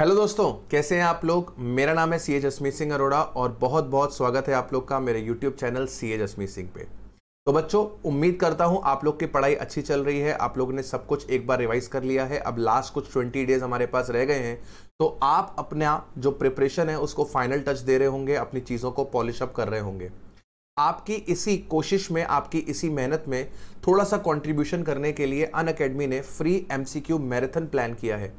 hello दोस्तों कैसे हैं आप लोग मेरा नाम है सी ए जसमीत सिंह अरोड़ा और बहुत बहुत स्वागत है आप लोग का मेरे YouTube channel C A Jasmeet Singh पे तो बच्चों उम्मीद करता हूं आप लोग की पढ़ाई अच्छी चल रही है आप लोग ने सब कुछ एक बार रिवाइज कर लिया है अब लास्ट कुछ ट्वेंटी डेज हमारे पास रह गए हैं तो आप अपना जो प्रिपरेशन है उसको फाइनल टच दे रहे होंगे अपनी चीज़ों को पॉलिश अप कर रहे होंगे आपकी इसी कोशिश में आपकी इसी मेहनत में थोड़ा सा कॉन्ट्रीब्यूशन करने के लिए अन अकेडमी ने फ्री एम मैराथन प्लान किया है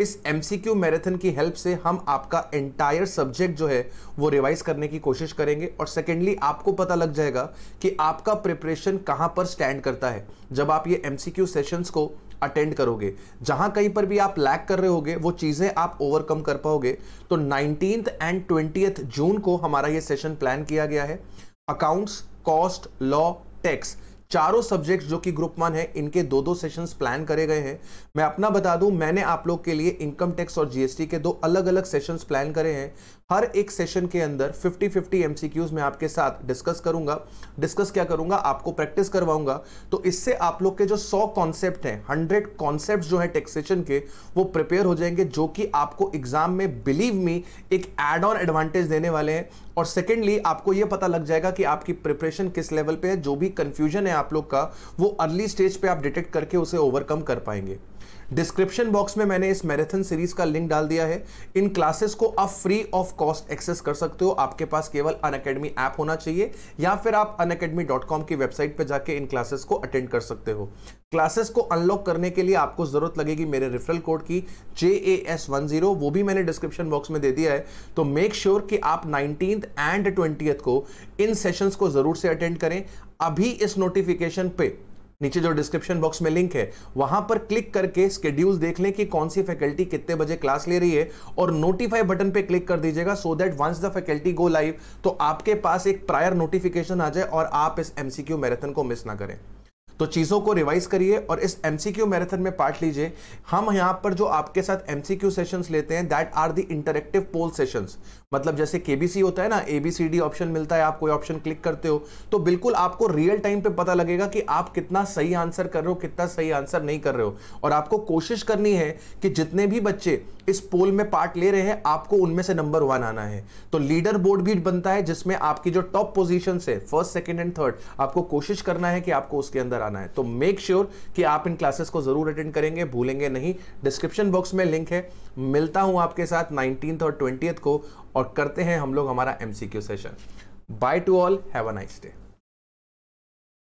इस एमसीक्यू मैराथन की हेल्प से हम आपका एंटायर सब्जेक्ट जो है वो रिवाइज करने की कोशिश करेंगे और सेकेंडली आपको पता लग जाएगा कि आपका प्रिपरेशन कहाँ पर स्टैंड करता है जब आप ये एमसीक्यू सेशंस को अटेंड करोगे जहां कहीं पर भी आप लैक कर रहे होगे वो चीज़ें आप ओवरकम कर पाओगे तो नाइनटीन एंड ट्वेंटी जून को हमारा ये सेशन प्लान किया गया है अकाउंट्स कॉस्ट लॉ टैक्स चारों सब्जेक्ट जो कि ग्रुप वन है इनके दो दो सेशंस प्लान करे गए हैं मैं अपना बता दूं मैंने आप लोग के लिए इनकम टैक्स और जीएसटी के दो अलग अलग सेशंस प्लान करे हैं हर एक सेशन के अंदर 50 50 एमसीक्यूज मैं आपके साथ डिस्कस करूंगा डिस्कस क्या करूंगा आपको प्रैक्टिस करवाऊंगा तो इससे आप लोग के जो 100 कॉन्सेप्ट हैं 100 कॉन्सेप्ट जो है टैक्सेशन के वो प्रिपेयर हो जाएंगे जो कि आपको एग्जाम में बिलीव मी एक एड ऑन एडवांटेज देने वाले हैं और सेकेंडली आपको ये पता लग जाएगा कि आपकी प्रिपरेशन किस लेवल पे है जो भी कंफ्यूजन है आप लोग का वो अर्ली स्टेज पे आप डिटेक्ट करके उसे ओवरकम कर पाएंगे डिस्क्रिप्शन बॉक्स में मैंने इस मैराथन सीरीज का लिंक डाल दिया है इन क्लासेस को आप फ्री ऑफ कॉस्ट एक्सेस कर सकते हो आपके पास केवल अन अकेडमी ऐप होना चाहिए या फिर आप अन की वेबसाइट पर जाके इन क्लासेस को अटेंड कर सकते हो क्लासेस को अनलॉक करने के लिए आपको जरूरत लगेगी मेरे रेफरल कोड की J A S one zero वो भी मैंने डिस्क्रिप्शन बॉक्स में दे दिया है तो मेक श्योर sure कि आप नाइनटीन एंड ट्वेंटी को इन सेशंस को जरूर से अटेंड करें अभी इस नोटिफिकेशन पे नीचे जो डिस्क्रिप्शन बॉक्स में लिंक है वहां पर क्लिक करके स्केड्यूल देख लें कि कौन सी फैकल्टी कितने बजे क्लास ले रही है और नोटिफाई बटन पे क्लिक कर दीजिएगा so that once the faculty go live तो आपके पास एक प्रायर नोटिफिकेशन आ जाए और आप इस एमसीक्यू मैराथन को मिस ना करें तो चीज़ों को रिवाइज करिए और इस एमसीक्यू मैराथन में पार्ट लीजिए हम यहां पर जो आपके साथ एमसीक्यू सेशंस लेते हैं that are the interactive poll sessions मतलब जैसे केबीसी होता है ना एबीसीडी ऑप्शन मिलता है आप कोई ऑप्शन क्लिक करते हो तो बिल्कुल आपको रियल टाइम पे पता लगेगा कि आप कितना सही आंसर कर रहे हो कितना सही आंसर नहीं कर रहे हो और आपको कोशिश करनी है कि जितने भी बच्चे इस पोल में पार्ट ले रहे हैं आपको उनमें से नंबर वन आना है तो लीडर बोर्ड भी बनता है जिसमें आपकी जो टॉप पोजिशन है फर्स्ट सेकेंड एंड थर्ड आपको कोशिश करना है कि आपको उसके अंदर आना है तो मेक श्योर sure कि आप इन क्लासेस को जरूर अटेंड करेंगे भूलेंगे नहीं डिस्क्रिप्शन बॉक्स में लिंक है मिलता हूं आपके साथ नाइनटीन और ट्वेंटी को और करते हैं हम लोग हमारा MCQ session bye to all have a nice day